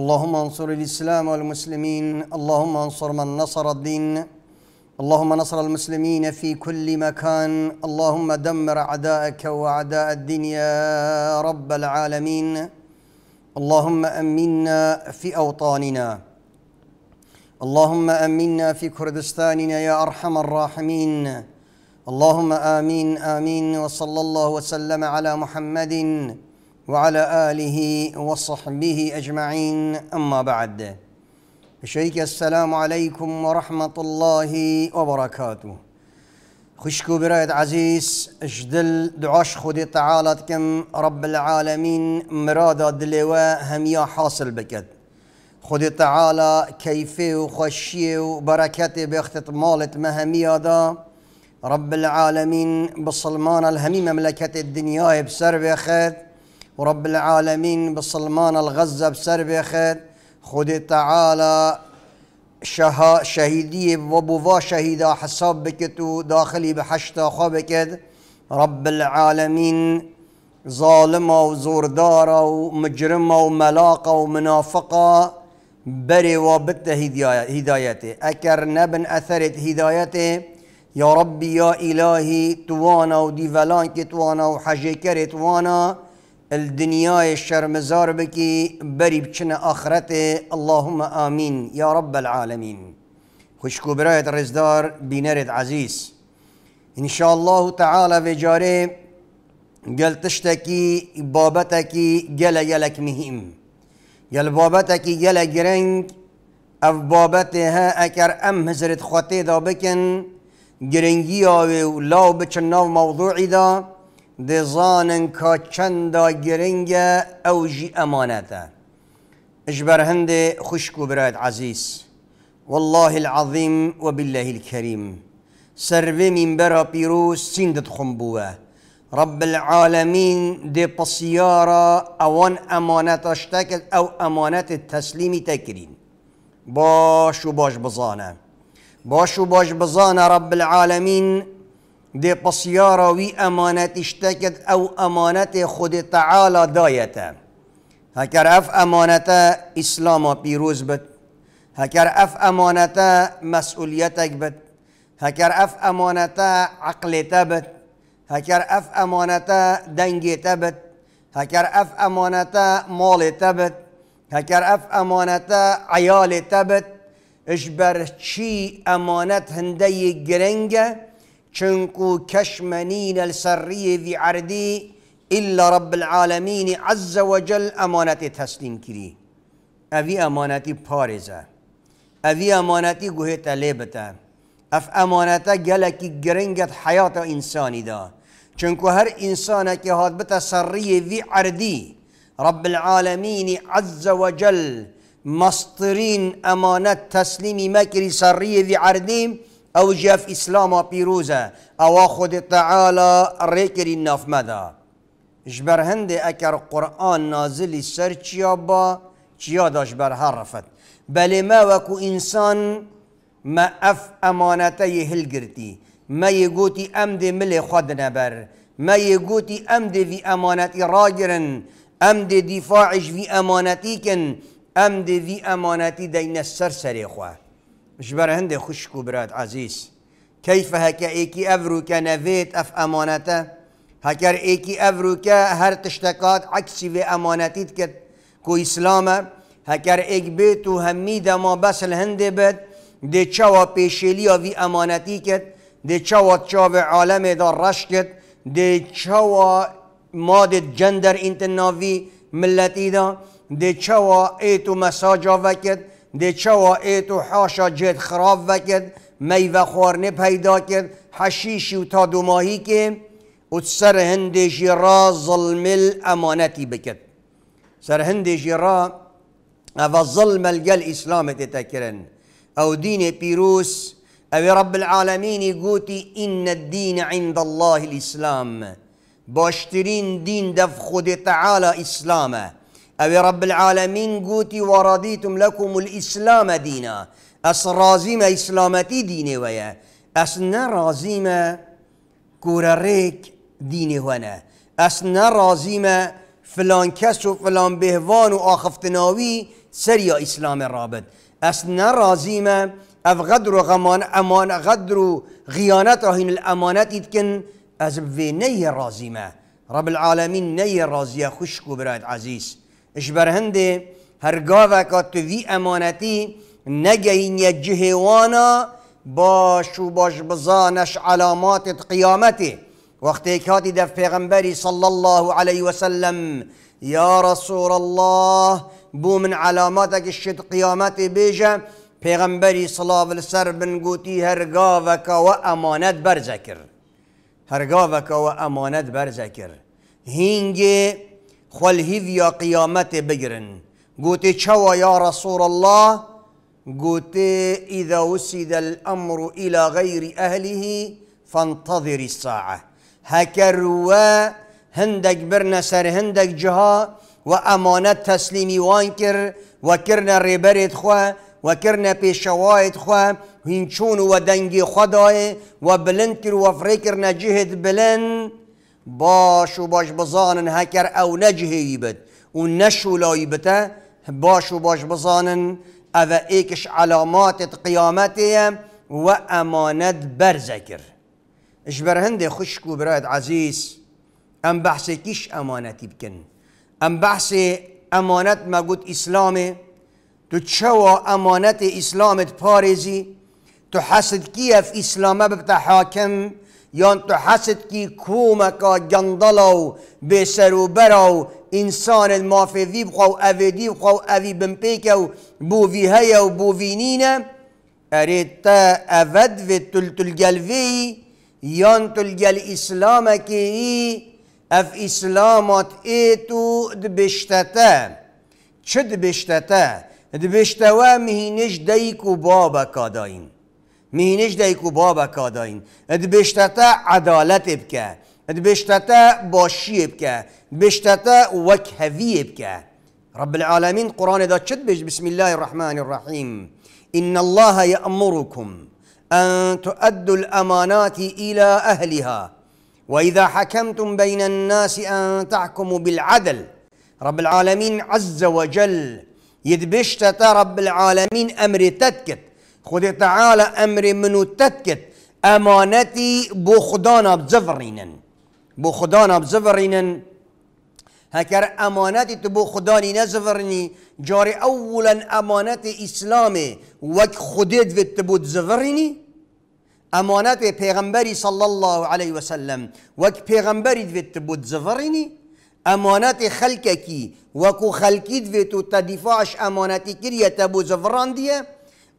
اللهم انصر الإسلام والمسلمين اللهم انصر من نصر الدين اللهم نصر المسلمين في كل مكان اللهم دمر أعداءك وأعداء الدنيا يا رب العالمين اللهم أمنا في أوطاننا اللهم أمنا في كردستاننا يا أرحم الراحمين اللهم آمين آمين وصلى الله وسلم على محمد وعلى آله وصحبه أجمعين أما بعد شيك السلام عليكم ورحمة الله وبركاته خشكو برايد عزيز اجدل دعاش خودي تعالى كم رب العالمين مرادا دلواء هميا حاصل بكت خودي تعالى كيفي وخشي وبركاتي بيختت مالت مهميا دا رب العالمين بصلمان الهمي مملكة الدنيا بسر بيخت ورب العالمين بسلمان الغزة بسربي خير خود تعالى شها شهيدية وبوفا شهيدا حساب بكتو داخلي بحشتا خبكت رب العالمين ظالمة وزوردارة ومجرمة وملاقة ومنافقة بري وبت هدايتي أكر نبن أثرت هدايتي يا ربي يا إلهي توانا وديفلان توانا وحجيكري توانا الدنيا الشرمزار بكي بري بچنا آخرته اللهم آمين يا رب العالمين خوشكو برايت رزدار بنرد عزيز إن شاء الله تعالى في جاري قل تشتكي بابتكي قل يلك مهم قل بابتكي قل جرنك اف بابتها اكر ام هزرت خوتي دا بكن جرنجيا ولاو بچناو موضوعي دا دزانن کا چندا گرنگ اوج جی امانتا اجبر هند خشکو براد عزیز والله العظیم و بالله الکریم سروی من برا پیروز سندت خنبوه رب العالمين دي بصيارة اوان امانة اشتاكت او امانت التسليم تكرين باش باش بزانه باش و باش بزانه رب العالمين دی پسیارا وی امانت اشتکد، او امانت خود تعالی دایته هکر اف امانت اسلام پیروز بد هکر اف امانت مسئولیتک بد هکر اف امانت عقلت بد هکر اف امانت دنگت بد هکر اف امانت مالتا بد هکر اف امانت عیالتا بد اش چی امانت هنده گرنگه چنكو كشمنين السرية في عردي إلا رب العالمين عز وجل أمانة تسليم كري أبي أمانة بارزة أبي أمانة قوه تليبتا أف أمانة قلك قرنجت حياة إنساني دا چنكو هر إنسانة كي هاد بتسرية في عردي رب العالمين عز وجل مصطرين أمانة تسليم مكري سرية في عرديم او جاف اسلاما بيروزا او خود ريكر الناف مدى جبر هند اكر قرآن نازل سر چیا با چیا داش بر ما وكو انسان ما اف امانته یه هل ما یه گوتی امد مل خد نبر ما یه گوتی امد في امانتي راجرن امد دفاعش في امانتی کن امد وی امانتی دین سر سر مش برای هنده براد عزیز کیف که ایکی افرو که نوید اف امانته هکر ایکی افرو که هر تشتکات عکسی و امانتید که کو اسلامه هکر ایک بیت و ما بس هنده بد دی چوا پیشیلی وی امانتی کرد دی چوا چاو عالم دار رشد کرد دی چوا ماد جندر انتناوی ملتی دا دی چوا ایتو مساجا وکد دی چوا ايتو حاشا جد خراب وکد میوه خورنه پیدا کرد حشیشی و تا دو ماهی که و سر هندشی را ظلم امانتی بکد سر هندشی را او ظلم الگل اسلام تتكرن او دين بيروس او رب العالمين يقولي ان الدين عند الله الاسلام باشترين دين دف خود تعالى اسلامه رب العالمين قوتي ورديتم لكم الإسلام دينا أس ئەس إسلامتي ديني ويا أس نەڕازیمە کوورەڕێک ديني وەنە أس نەڕازیمە فلان كسو فلان بهوان و ئاخفتناوی سەریا ئیسلامە رابد ئەس نەڕازیمە ئەف غەدر و غەمان ئەمان غەدر و غیانەت ڕهین ئەمانەتی تکن ئەز بێ نەیە ڕازیمە ڕب العالمین نەیە ڕازیە جبرهنده هرگاه که تو وی امانتی نگین یه جهوانا باش و باش بزانش علامات قیامته وقتی که دف پیغمبری صلی الله علیه وسلم یا رسول الله بو من علاماتك الشد قيامتي بيجا پیغمبري صلاة السر بن قوتي هرقاوك وأمانت برزكر هرقاوك وأمانت برزكر هينجي خل هذيا قيامت بجرن قوتي شوى يا رسول الله قوتي إذا وسد الأمر إلى غير أهله فانتظر الساعة هكا هندك برنا سر هندك جها وأمانة تسليمي وانكر وكرنا ريبرت خوا وكرنا بيشوايت خوا هنشون ودنجي خداي وبلنكر وفريكرنا جهد بلن باش و باش بزانن هكر او نجهي بد ونشو لاي بتا باش و باش بزانن اذا ايكش علامات قيامته وامانت برزكر اجبر هندي خشكو براد عزيز ام بحثي كيش امانتي بكن ام بحثي امانت ما قلت اسلامي تتشوى امانت اسلامت باريزي تحسد كيف اسلام ببتا حاكم یان تو حسد کی کومکا جندلو بسرو برو انسان مافی وی بخو اوی دی بخو اوی بمپیکو بو وی هیا و بو وی نینا اریتا اود و تل تلگل وی یان تلگل اسلام کی اف اسلامات ایتو دبشتتا چه دبشتتا دبشتوا مهینش دیک بابا کاداین مینش دیکو بابا کاداین اد بشتتا عدالت بکه اد بشتتا باشی بکه بشتتا وکهوی بکه رب العالمين قرآن دا چد بسم الله الرحمن الرحيم إن الله يأمركم أن تؤدوا الأمانات إلى أهلها وإذا حكمتم بين الناس أن تحكموا بالعدل رب العالمين عز وجل يدبشت رب العالمين أمر تتكت خودي تعالى امر منو تد کد امانتی بو خدا نابزورینن بو خدا نابزورینن هكر امانتي تبو خداني نزفرني جاري اولا امانتي اسلامي وك خديت في تبو تزفرني امانتي پیغمبری صلى الله عليه وسلم وك پیغمبري في تبو تزفرني امانتي خلقكي وكو خلکی في تو تدفاعش امانتي كريا تبو زفران دیه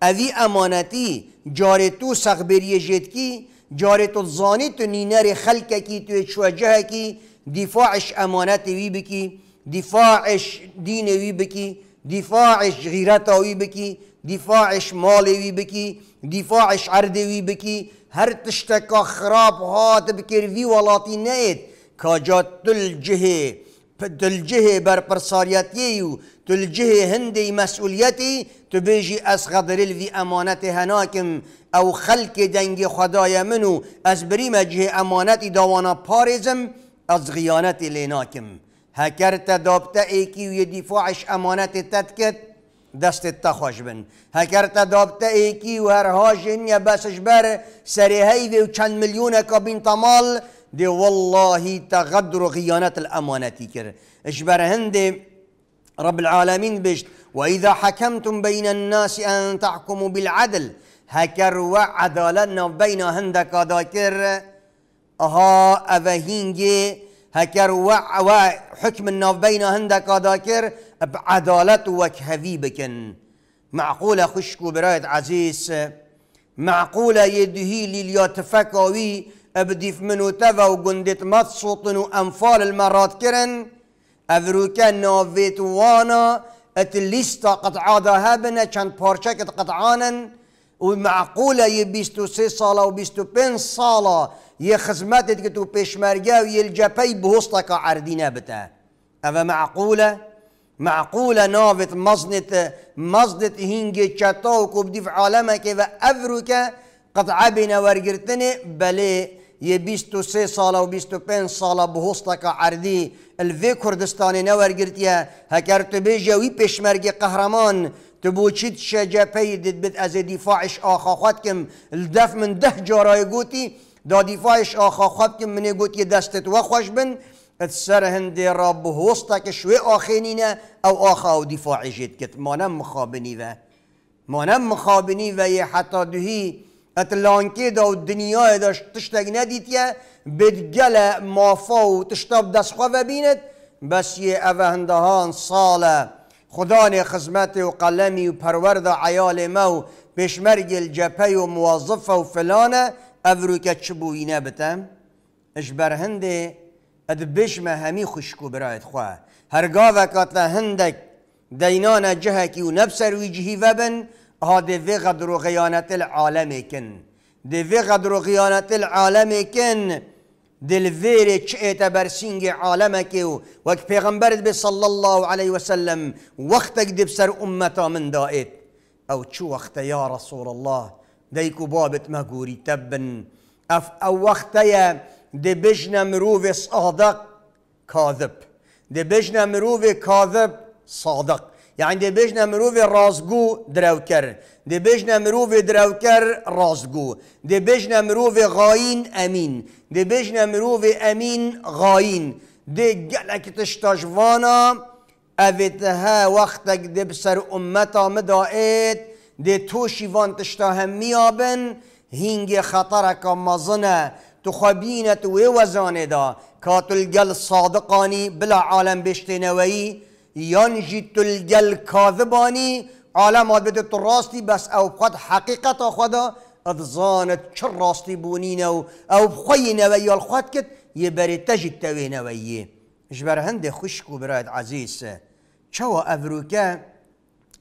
اوی امانتی جار تو سخبری جدکی، کی جار تو زانی تو نینر خلق کی تو چوجه کی دفاعش امانت وی بکی دفاعش دین وی بکی دفاعش غیرت وی بکی دفاعش مال وی بکی دفاعش عرد وی بکی هر تشتکا خراب هات بکر وی ولاتی نید کاجات جهه. تلجه بر پرساریتی و تلجه هندی مسئولیتی تو بیجی از غدرل امانت هناکم او خلق دنگ خدای منو از بریم جه امانت دوانا پارزم از غیانت لیناکم هکرت دابتا ایکی و یه دفاعش امانت تدکت دست تخوش بن هکرت دابتا ایکی و هر هاجن یا بسش بر سریهی و چند میلیون کابین تمال دي والله تغدر و الأمانات كر اشبر هندي رب العالمين بشت وإذا حكمتم بين الناس أن تحكموا بالعدل هكر وعدالنا بين هندك ذاكر أها أفهينجي هكر الناف بين هندك ذاكر بعدالة وكهفي بكن معقولة خشكو براية عزيز معقولة يدهي للياتفكاوي بدي منو تفا وقندت متصوطن وأنفال المرات كرن كان نوفيت وانا اتليستا قطعا ذهبنا كان بارشاك قطعانا ومعقولة يبيستو سي صالة وبيستو بين صالة يخزمات تكتو بيشمرقا ويلجابي بهوستك عردينا بتا أفا معقولة معقولة نافت مصنت مزنت هينجي تشاتوك وبدي في عالمك أفروكا قطعة بنا ورقرتني بلي یه 23 سال و 25 سال به که عردی الوی کردستانی نور گرتیه هکر تو بیجه وی پشمرگی قهرمان تو بوچید تبوشيت شجبي دبت از دفاعش آخا کم الدف من ده جاراي قوتي دا دفاعش آخا کم من قوتي دستت وخوش بن تسر هندي رب وسطك شوي آخينينا او آخا او دفاعی جيت کت ما مخابنی و ما مخابنی و یه حتی دهی اتلانکی دا و دنیای داشت تشتگ ندیتیه بدگل مافا و تشتاب دستخوا ببیند بس یه اوهندهان سال خدان خدمت و قلمی و پرورد عیال ما و پیشمرگ الجپه و موظفه و فلانه افرو که چه بوینه بتم اش برهنده ادبش بشم همی خوشکو برایت خواه هرگاه وقت هندک دینان جهکی و نبسر ویجهی وبن ها دي في غدر وغيانة العالم كن دي في غدر وغيانة العالم كن دل فيري تشئت برسينج عالمك وك بيغمبر صلى الله عليه وسلم وقتك دبسر أمتا من دائت أو شو وقت يا رسول الله ديكو بابت مهجوري تبن أف أو وقت يا دي بجنا مروف صادق كاذب دي بجنا مروف كاذب صادق یعنی دی بجنه مروف رازگو دروکر دی بجنه مروف دروکر رازگو دی بجنه مروف غاین امین دی بجنه مروف امین غاین دی گلک تشتاجوانا اویتها وقتک دی بسر امتا مدائد دی توشی وان تشتا هم میابن هینگ خطرک مزنه تو خبینت و وزانه دا کاتل گل صادقانی بلا عالم نویی یانجی تلگل کاذبانی عالم آبد تو راستی بس او حقیقت خدا زانت چه راستی بونی او او خوی نوی الخواد کت یه بری تجید توی نویی جبر هند خوشکو براد عزیز چو افروکه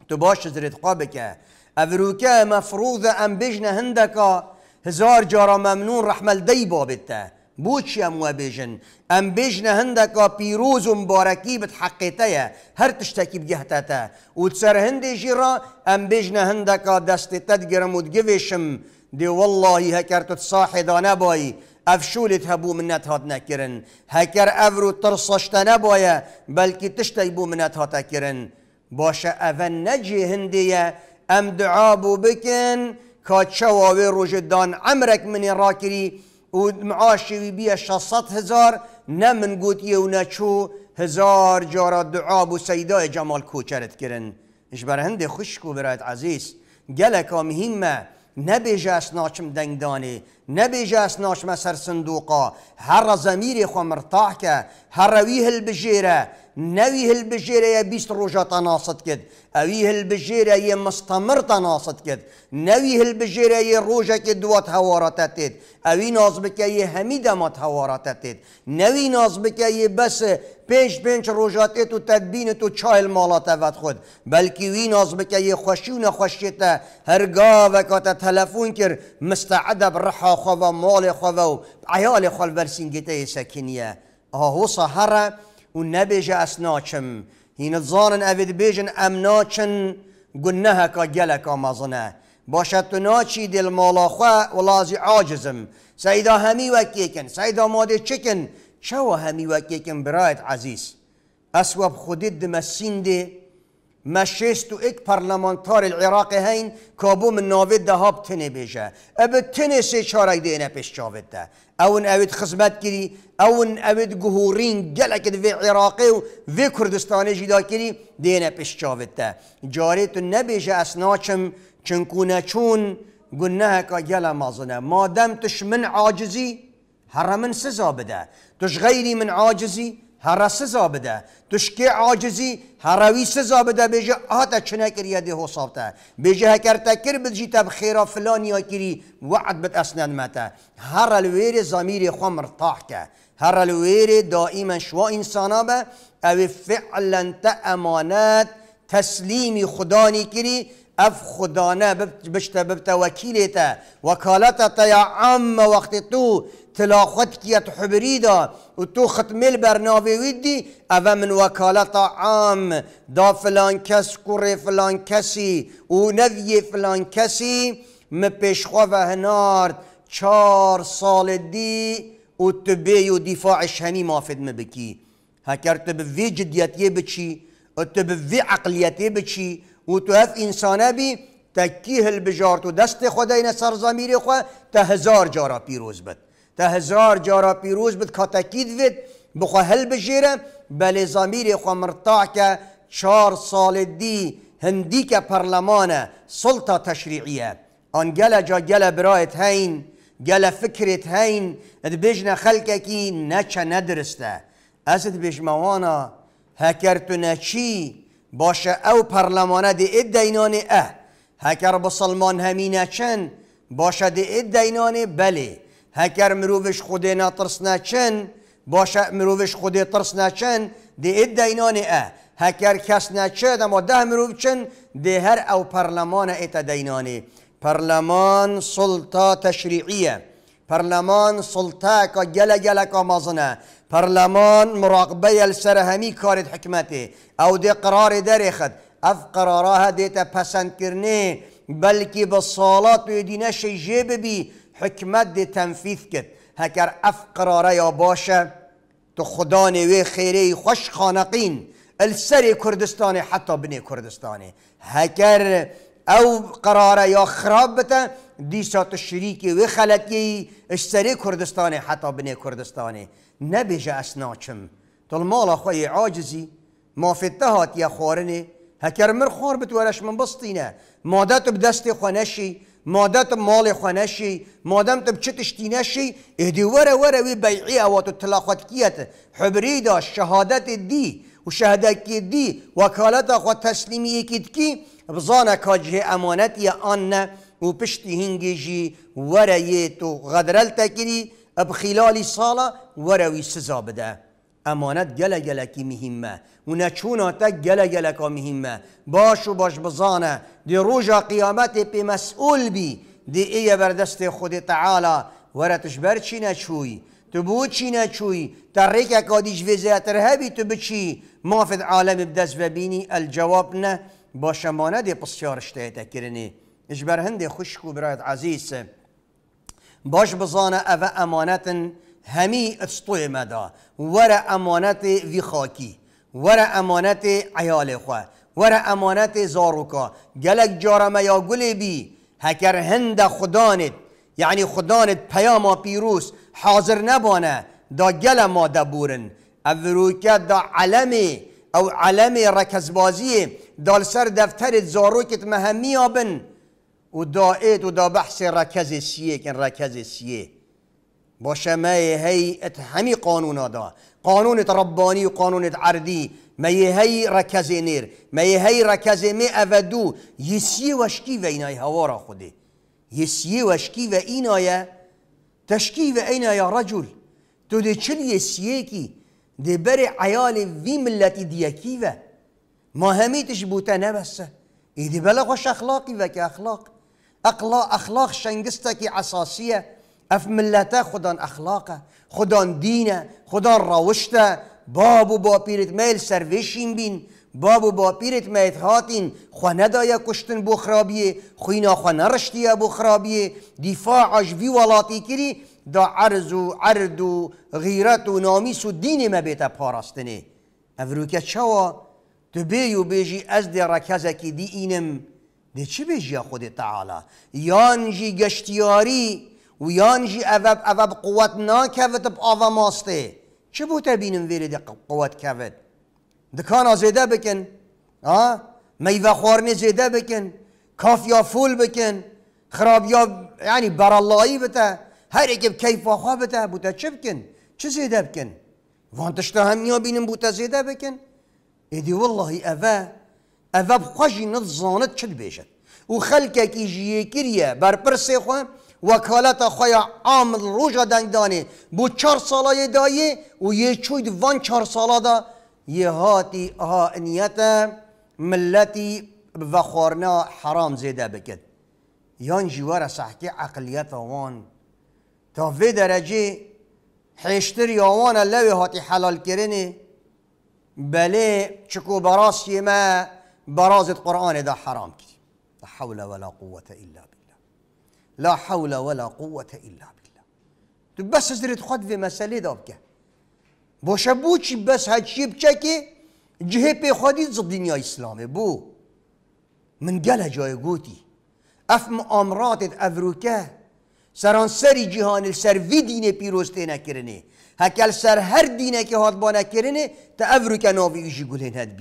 تو باش زرد قابکه افروکه مفروض ام نهند هندکا هزار جارا ممنون رحمل دی بابته بۆچیان وا بێژن ئەم بێژنە هەندێکا پیرۆز و مبارەکی بت حەقێتەیە هەر تشتێکی بگەهتەتە و سەر هەندێکی ڕ ئەم بێژنە هەندێکا دەستێتەت گەرم و دگەێشم دێ واللهی هەکردت ساحێدا نەبایی. ئەفشولت هەبوو منەت هاات نەکردن هەکەر ئەور و ترسەشتە نەبایە بەلکی تشتێک بوو هاد هاتەکردن باشە ئەڤەن نەجێ هندەیە ام دعابو بکن کاچەواوێ ڕۆژدان ئەمرێک منی ڕاکری او معاشوی بیه 600 هزار نه من گوت یو نه چو هزار جارا دعا بو سیدای جمال کوچرت کرن اش بر هند خوشکو برایت عزیز گلکا مهمه نبیجه اس ناچم دنگدانی نبیجه اس ناشم سر صندوقا هر زمیری خو مرتاح که هر رویه البجیره نەوی هەلبژێرەیە بیست ڕۆژە تەناست کرد ئەوی هەلبژێرە یە مستەمر تەناست کرد نەوی هەلبژێرە یە ڕۆژێکی دوات هەوارەتە تێت ئەوی ناز بکە یە هەمی دەمەت هەوارەتە تێت نەوی ناز یه بس پنج پنج پێنج ڕۆژاتێت و تەبینت و چایل ماڵاتەڤەت خود بەلکی وی ناز بکە یە خوشی و نەخوشێتە هەرگاوەکاتە تەلەفۆن کرد مستعدە بڕحاخواوە ماڵێ خواوە و عیاڵێ خۆل بەرسنگێتە یە سەکینە آهو هەرە، و نبیجا اسناچم هین زانن اوید بیجن امناچن قلناها کا جلکا مزنه، باشد ناچی دل مالا خواه و لازی عاجزم سیدا همی وکی کن سیدا ماده چکن چو همی وکی کن برایت عزیز اسواب خودی دمسین دی مشیست و ایک پرلمانتار العراق هین کابو من ناوید ده هاب تنه بیجه اب تنه سی چارک دینه پیش جاوید ده اون اوید خدمت کری اون اوید گهورین گلک دوی عراقی و وی کردستانی جدا کری دین پیش چاوید تا جاری تو نبیشه اسناچم چنکونه چون گنه که گل مازنه مادم توش من عاجزی هرمن سزا بده توش غیری من عاجزی هر سزا بده دشکی عاجزی هروی سزا بده بیجه آتا چنه کریه ده حسابتا بیجه هکر تکر بجی تب خیرا فلانی ها کری وعد بد اسنان هر الویر زمیر خوام مرتاح که هر الویر دائما شوا انسانا به او فعلا تا امانت تسلیم خدانی کری اف خدانه بشته ببت توکیلتا وکالتا تا یا عم وقت تو تلاخت کیت حبری دا و تو ختمیل برنامه ویدی او من وکالت عام دا فلان کس کره فلان کسی او نوی فلان کسی م پیشخوا و هنارد چار سال دی او تبی و دفاع هنی مافد مبکی هکر تو به وی جدیتی بچی او تب وی عقلیتی بچی و تو هف انسانه بی تکیه البجار تو دست خدای نصر زمیر خو تا هزار جارا پیروز بد تا هزار جارا پیروز بد کاتکید ود بخوا هل بجیره بله زمیر خوا مرتاع که چار سال دی هندی که پرلمان سلطه تشریعیه آن گله جا گله برایت هین گله فکرت هین اد بجنه خلکه کی نچه ندرسته از اد بجموانا هکرتو نچی باشه او پرلمانه دی اد دینان اه هکر بسلمان همینه چن باشه دی اد دینان بله هکر مرۆڤش نا ناترس نچن باشه مرووش خودی ترس ناچن دی اه هکر کس کس ناچێت اما ده مروف چن دێ پرلمان سلطه تشریعیه پرلمان سلطه که سڵتا گل که سڵتاکە کا مراقبه یل سر همی کارید حکمتی او دی قرار قرار قرارێ اف قراره دیتا پسند کرنه بلکی به سالات و دینش جیب بی حکمت دی تنفیذ کرد هکر اف قراره یا باشه تو خدا نوی خیره خوش خانقین السری کردستان حتی بنی کردستانه هکر او قراره یا خراب بته دیسا تو شریکی و خلکی السری کردستانه حتی بنی کردستانه نبیجه چم تو المال خوی عاجزی ما فتهات یا خورنه هکر مر خور بتوارش من مادت مادتو بدست خونشی مادت مال خانشی، مادم تب چه تشتی نشی اهدی وره وره وی بیعی ئەوات کیت حبری حبریدا شهادت دی و کی دی وکالت وەکالەتە خۆ تەسلیمیەکیتکی بزانە کاجه امانتی آن و پشتی هینگێژی وەرە تو و تکیدی اب خلال سالا وره وی سزا بده امانت گله گلکی مهمه و نچونا تک گله گلکا مهمه باش و باش بزانه دی روژا قیامت پی مسئول بی دی ایه بردست خود تعالی وردش بر چی نچوی تو بو چی نچوی تریک اکادیش وزیتر هبی تو بچی مافد عالم بدست و بینی الجواب نه باش امانه دی پسیارش تهیتا کرنه اجبر هنده برایت عزیز باش بزانه او امانتن همی استوی مدا ور امانت وی خاکی ور امانت عیال خواه ور امانت زاروکا گلک جارم یا گل بی هکر هند خدانت یعنی خدانت پیاما پیروس حاضر نبانه دا گل ما دبورن اوروکه دا علم او علم رکزبازی دال سر دفتر زاروکت مهمی آبن و دا ایت و دا بحث رکز سیه کن رکز سیه با شمای هیئت همی قانونا دا قانون ربانی و قانون عردی میهی رکز نیر میهی رکز می یسی وشکی و اینای هوا را خوده یسی وشکی و اینای تشکی و اینای رجل تو ده چل یسیه کی ده بر عیال وی ملتی دیکی و ما همیتش بوته نبسه ایدی بلا خوش اخلاقی و که اخلاق اخلاق شنگسته که اساسیه اف ملتا خدان اخلاقه خدان دینه خدان روشته باب و با پیرت میل سرویشین بین باب و با پیرت میت هاتین خو ندایا کشتن بو خرابیه خوینا خو نرشتیا بو دفاع وی ولاتی کری دا عرض و عرد و غیرت و نامیس و دین ما بیتا پاراستنه افروکه چوا تو بیو بیجی از دی که دی اینم دی چی بیجی خود تعالی یانجی گشتیاری ویانجی اوب اوب قوت ناکوت اب آوا ماسته چه بوده بینم ویرد قوت کوت دکان زیده بکن آه؟ میوه خورنی زیده بکن یا فول بکن خرابیا یعنی برالایی بته هر یکی کیف خواه بته بوده چه بکن چه زیده بکن وانتشتا هم یا بینم بوده زیده بکن ایدی والله اوه اوه بخوشی زانت چل بیشد و خلکه که جیه کریه برپرسه خواه وکالت خوی عام روژا دنگ دانی بو چار سالای دایی و یه چوید وان چار سالا دا یه هاتی ها نیت ملتی و حرام زیده بکد یان جوار سحکی عقلیت وان تا وی درجه حشتر یوان لوی هاتی حلال کرنه بله چکو براسی ما برازت قرآن دا حرام کرد حول ولا قوة إلا بالله لا حول ولا قوة إلا بالله بس زرت خد في مسألة دابك بوشبوچی بس هادشي بچکی جهه بي خودی ضد دنیا اسلامه بو من گل جاي قوتي اف مؤامرات افروکه سران سري جهان سر وی دین پیروسته نکرنه هکل سر هر دینه که هات با نکرنه تا افروکه ناوی ایجی گلین هد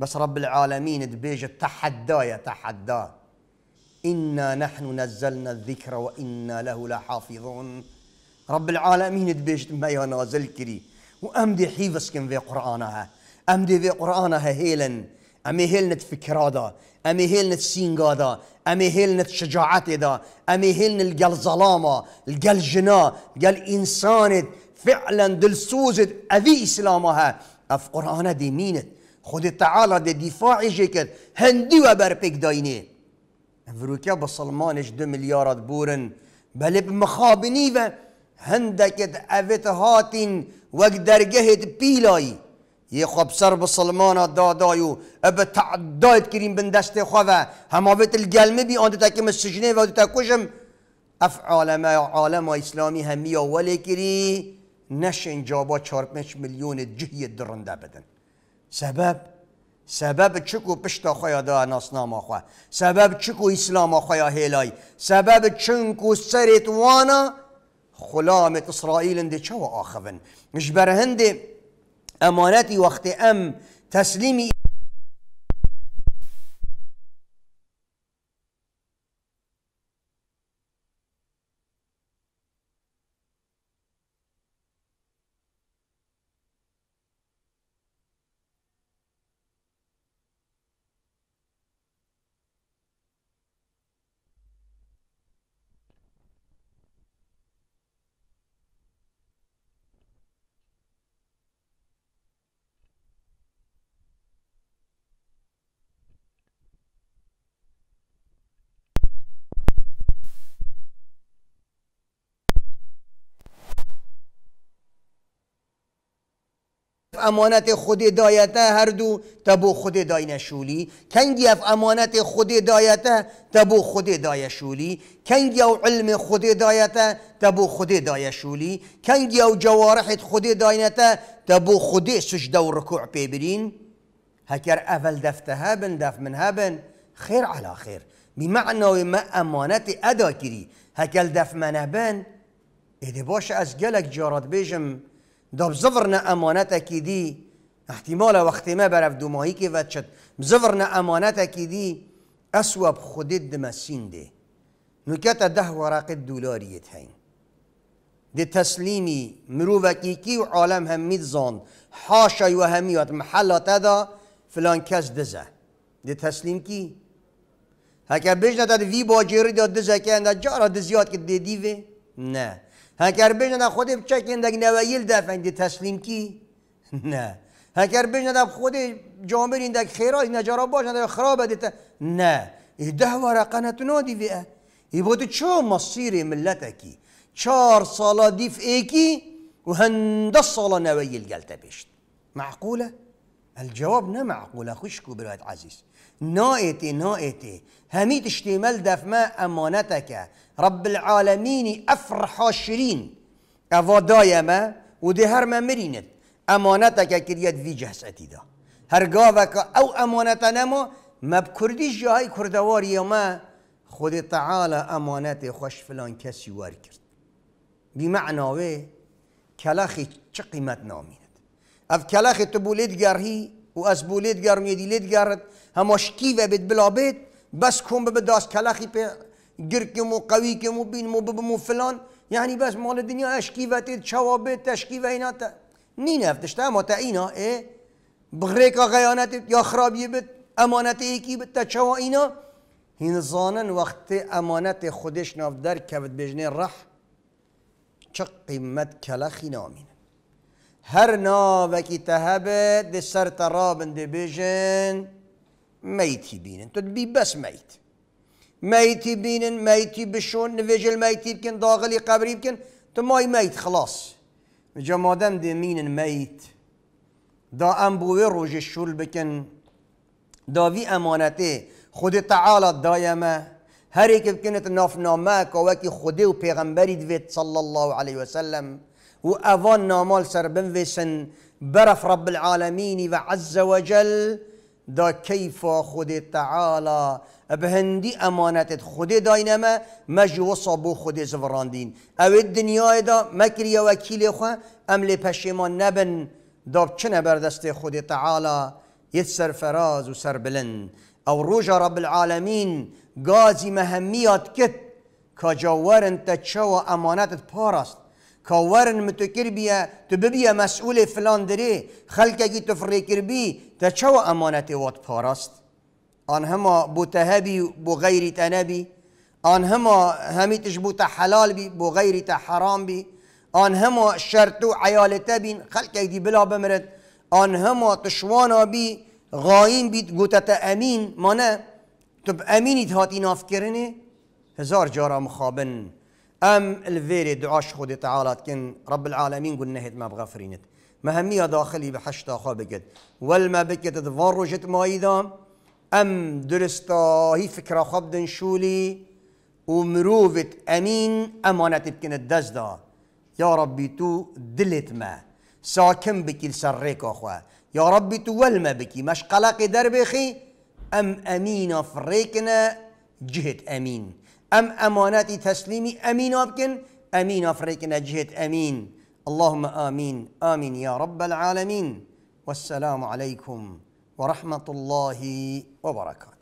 بس رب العالمين دبیج تحدايا تحدا إنا نحن نزلنا الذكر وإنا له لحافظون رب العالمين دبيش ما يا نازل كري وأمدي حيفسكن في قرآنها أمدي في قرآنها هيلا أمي هيلنت فكرادا أمي هيلنت سينغادا أمي هيلنت شجاعتدا أمي هيلنت القل ظلامة القل جنا القل إنسانت فعلا دل سوزت أذي إسلامها أف قرآنها دي مينت خود تعالى دي دفاعي جيكت هندي بيك دايني فروکیا با سلمانش دو میلیارد بورن بلب مخابنی و هندکت اویت هاتین وگ درگهت پیلایی یه خبسر سر بسلمان دادایو اب تعداد کریم بە تعدایت کرین بن دەستێ خۆە هەماوێت گەلمەبی ئەن و تا کشم اف عالم عالم اسلامی همی هەمیە کری نشین جابا با 4 میلیون درنده درنده بدن سبب سبب چکو پشتا خویا دا نام خوا سبب چکو اسلام خویا هیلای سبب چنکو سرت وانا خلامت اسرائیل چه و آخوان مش برهند امانتی وقت ام تسلیمی امانت خود دایته هر دو تبو خود دای نشولی کنگی اف امانت خود دایته تبو خود دای شولی کنگی او علم خود دایته تبو خود دای شولی کنگی او جوارحت خود داینته تبو خود سجده و رکوع پیبرین هکر اول دفته هبن دف من هبن خیر علا خیر بمعنی ما امانت ادا کری هکل دف من هبن ایده باش از گلک جارات بیجم دب بزفرن امانت کی دی احتمال وقتی ما بر دو ماهی که ود شد بزفرن امانت کی دی اسواب خودت دمسین ده نکت ده ورق دولاریت هین ده تسلیمی مرووکی کی و عالم هم زان حاشای و همیات محلات دا فلان کس دزه د تسلیم کی هکه بجنه ده وی باجری داد دزه که انده جارا دزیاد که دی دیوه نه هكر بجنا خودي بتشكين اندك نوايل دفن دي تسليم كي نه هكر بجنا دك خودي جامبرين دك خيرا نجارا باش دك خرابة دي نه ده ورقنا تنادي فيها يبوت شو مصير ملتكي شار صلاة ديف ايكي وهندس صلاة نوايل قلت بيشت معقولة؟ الجواب نا معقولة خشكو براد عزيز نائتی نائتی همیت دف دفمه امانتکه رب العالمین افرح شرین اوادای ما و هر ما مرینت امانتک کریت وی دا هرگاه او امانت نما ما بکردی جای کردواری ما خود تعالی امانت خوش فلان کسی وار کرد بی معناوه کلاخی چه قیمت نامیند اف کلاخی تو بولید و از بولید گرمیدی لید گرد هماش شکیە بید بلا بس به به داست کەلاخی قوی گرکم و که و بینم و ببم و فلان یعنی بس مال دنیا اشکی تێت اینا تشکی و اما تا اینا ای ای، که غیانت یا امانت ایکی بید تا چوا اینا هین زانن وقت امانت خودش ناف در کوت بجنه رح چه قیمت کلخی هر هر تهبه تەهەبێت دە سر تەڕابن بجن بين انت بي بس ميت ميت بين ميت بشون نفجل ميت يمكن داغلي قبر يمكن تو ماي ميت خلاص دي مين ميت دا ئەم بۆ وێ ڕۆژێ شول بکەن داوی ئەمانەتێ خودی تعاالە دایەمە هەرێک بکەنێت نافنامەکە وەکی خودێ و پێغەمبەری دوێت صلى الله عليه وسلم و ئەوان نامال سەر بمێسن برف رب العالمين و عز وجل دا كيفا خود تعالى بهندي امانتت خود داينما مجو صابو خود زوراندين او الدنيا دا مكري وكيل خو امل پشیمان نبن دا چنه بردست خود تعالى یت سرفراز و سربلند او روجا رب العالمين قازي مهميات كت كجاورن تچوا امانتت پارست کاورن متکر بیا تو ببیا مسئول فلان دری، خلکه تو کر بی تا چو امانت وات پاراست آن هما بو تهبی بو غیری تنبی آن هما همیتش بو حلال بی بو غیری تا حرام بی آن هما شرطو عیال تبین خلکه دی بلا بمرد آن هما تشوانا بی غاین بیت تا امین مانه تو امینیت هاتی ناف کرنه هزار جارا مخابن ام الفيري دعاش خودي تعالى كن رب العالمين قلنا هيت ما بغفرينت ما مهمية داخلي بحشتا خو بكت والما بكت تفرجت مايدا ام درستا هي فكرة خبد شولي ومروفت امين امانة بكن الدزدا يا ربي تو دلت ما ساكن بكي لسريك اخوة يا ربي تو والما بكي مش قلق دربخي ام امين فريكنا جهت امين ام امانات تسليمي امين ابكن امين افريك جهه امين اللهم امين امين يا رب العالمين والسلام عليكم ورحمه الله وبركاته